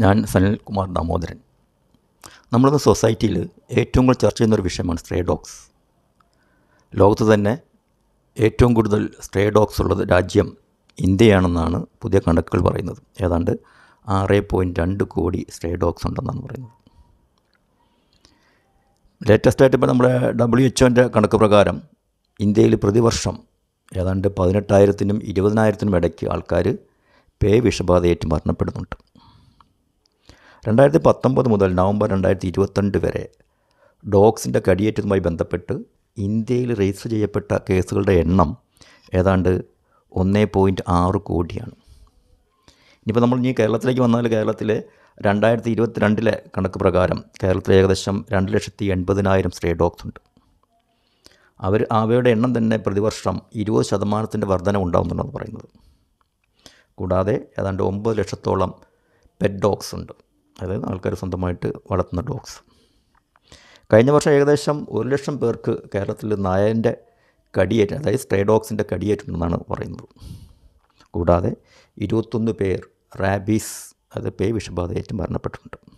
ഞാൻ സനിൽകുമാർ ദാമോദരൻ നമ്മളിന്ന് സൊസൈറ്റിയിൽ ഏറ്റവും കൂടുതൽ ചർച്ച ചെയ്യുന്ന ഒരു വിഷയമാണ് സ്ട്രേ ഡോഗ്സ് ലോകത്ത് തന്നെ ഏറ്റവും കൂടുതൽ സ്ട്രേ ഡോഗ്സ് ഉള്ളത് രാജ്യം ഇന്ത്യയാണെന്നാണ് പുതിയ കണക്കുകൾ പറയുന്നത് ഏതാണ്ട് ആറ് പോയിൻറ്റ് രണ്ട് കോടി സ്ട്രേ ഡോഗ്സ് ഉണ്ടെന്നാണ് പറയുന്നത് ലേറ്റസ്റ്റ് ആയിട്ട് ഇപ്പോൾ നമ്മുടെ ഡബ്ല്യു ഒൻ്റെ കണക്ക് പ്രകാരം ഇന്ത്യയിൽ പ്രതിവർഷം ഏതാണ്ട് പതിനെട്ടായിരത്തിനും ഇരുപതിനായിരത്തിനും ഇടയ്ക്ക് ആൾക്കാർ പേ വിഷബാധയേറ്റ് മരണപ്പെടുന്നുണ്ട് രണ്ടായിരത്തി പത്തൊമ്പത് മുതൽ നവംബർ രണ്ടായിരത്തി ഇരുപത്തിരണ്ട് വരെ ഡോഗ്സിൻ്റെ കടിയേറ്റതുമായി ബന്ധപ്പെട്ട് ഇന്ത്യയിൽ രജിസ്റ്റർ ചെയ്യപ്പെട്ട കേസുകളുടെ എണ്ണം ഏതാണ്ട് ഒന്നേ പോയിൻറ്റ് ആറ് കോടിയാണ് ഇനിയിപ്പോൾ നമ്മൾ ഇനി കേരളത്തിലേക്ക് വന്നാൽ കേരളത്തിലെ രണ്ടായിരത്തി ഇരുപത്തിരണ്ടിലെ കണക്ക് പ്രകാരം കേരളത്തിൽ ഏകദേശം രണ്ട് ലക്ഷത്തി എൺപതിനായിരം സ്ട്രേ ഡോഗ്സ് ഉണ്ട് അവർ അവയുടെ എണ്ണം തന്നെ പ്രതിവർഷം ഇരുപത് ശതമാനത്തിൻ്റെ വർധന ഉണ്ടാകുന്നുണ്ടെന്ന് പറയുന്നത് കൂടാതെ ഏതാണ്ട് ഒമ്പത് ലക്ഷത്തോളം പെറ്റ് ഡോഗ്സ് ഉണ്ട് അതായത് ആൾക്കാർ സ്വന്തമായിട്ട് വളർത്തുന്ന ഡോഗ്സ് കഴിഞ്ഞ വർഷം ഏകദേശം ഒരു ലക്ഷം പേർക്ക് കേരളത്തിൽ നായൻ്റെ കടിയേറ്റ അതായത് സ്ട്രേ ഡോഗ്സിൻ്റെ കടിയേറ്റുണ്ടെന്നാണ് പറയുന്നത് കൂടാതെ ഇരുപത്തൊന്ന് പേർ റാബീസ് അത് പേ വിഷബാധയേറ്റ് മരണപ്പെട്ടിട്ടുണ്ട്